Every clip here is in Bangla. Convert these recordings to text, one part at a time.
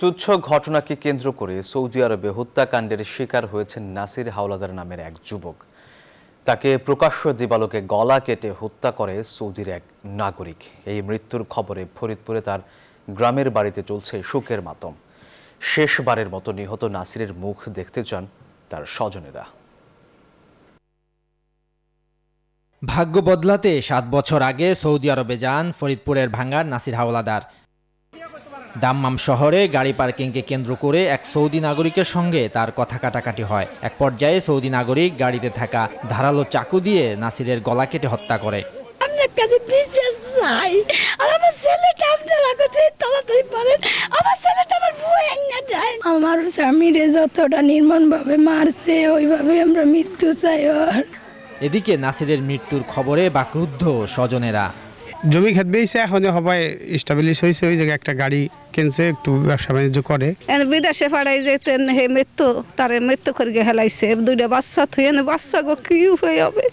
তুচ্ছ ঘটনাকে কেন্দ্র করে সৌদি আরবে হত্যাকাণ্ডের শিকার হয়েছেন নাসির হাওলাদার নামের এক যুবক তাকে প্রকাশ্য দিবালোকে গলা কেটে হত্যা করে সৌদির এক নাগরিক এই মৃত্যুর খবরে ফরিদপুরে তার গ্রামের বাড়িতে চলছে শোকের মাতম শেষবারের মতো নিহত নাসিরের মুখ দেখতে চান তার স্বজনেরা ভাগ্য বদলাতে সাত বছর আগে সৌদি আরবে যান ফরিদপুরের ভাঙ্গার নাসির হাওলাদার দাম্মাম শহরে গাড়ি পার্কিংকে কেন্দ্র করে এক সৌদি নাগরিকের সঙ্গে তার কথা কাটাকাটি হয় এক পর্যায়ে সৌদি নাগরিক গাড়িতে থাকা ধারালো চাকু দিয়ে নাসিরের গলা কেটে হত্যা করে নাই আর আমার ছেলেটা তাড়াতাড়ি আমার ছেলেটা আমার মারছে ওইভাবে আমরা মৃত্যু এদিকে নাসিরের মৃত্যুর খবরে বাক্রুদ্ধ স্বজনেরা জমি খেত বেয়েছে এখন সবাই স্টাবলিশ হয়েছে ওই জায়গায় একটা গাড়ি কিনছে একটু ব্যবসা বাণিজ্য করে বিদেশে পাড়াই যেতেন হে মৃত্যু তার মৃত্যু করে হেলাইছে দুইটা বাচ্চা থুয়ে বাচ্চা গো কি হয়ে হবে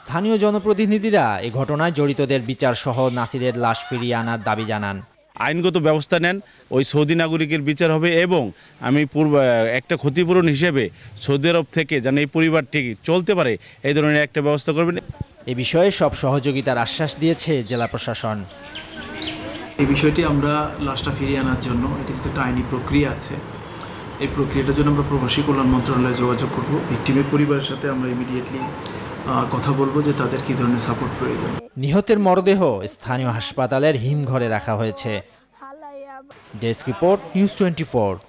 স্থানীয় জনপ্রতিনিধিরা এই ঘটনায় জড়িতদের বিচার সহ নাসিরের লাশ ফিরিয়ে আনার দাবি জানান আইনগত ব্যবস্থা নেন ওই সৌদি নাগরিকের বিচার হবে এবং আমি পূর্ব একটা ক্ষতিপূরণ হিসেবে সৌদি আরব থেকে যেন এই পরিবারটি চলতে পারে এই ধরনের একটা ব্যবস্থা করবেন এ বিষয়ে সব সহযোগিতার আশ্বাস দিয়েছে জেলা প্রশাসন এই বিষয়টি আমরা লাশটা ফিরিয়ে আনার জন্য এটি একটা আইনি প্রক্রিয়া আছে এই প্রক্রিয়াটার জন্য আমরা প্রবাসী কল্যাণ মন্ত্রণালয়ে যোগাযোগ করব ভিক্টিমের পরিবারের সাথে আমরা ইমিডিয়েটলি কথা বলবো যে তাদের কি ধরনের সাপোর্ট প্রয়োজন নিহতের মরদেহ স্থানীয় হাসপাতালের হিমঘরে রাখা হয়েছে desk report news twenty four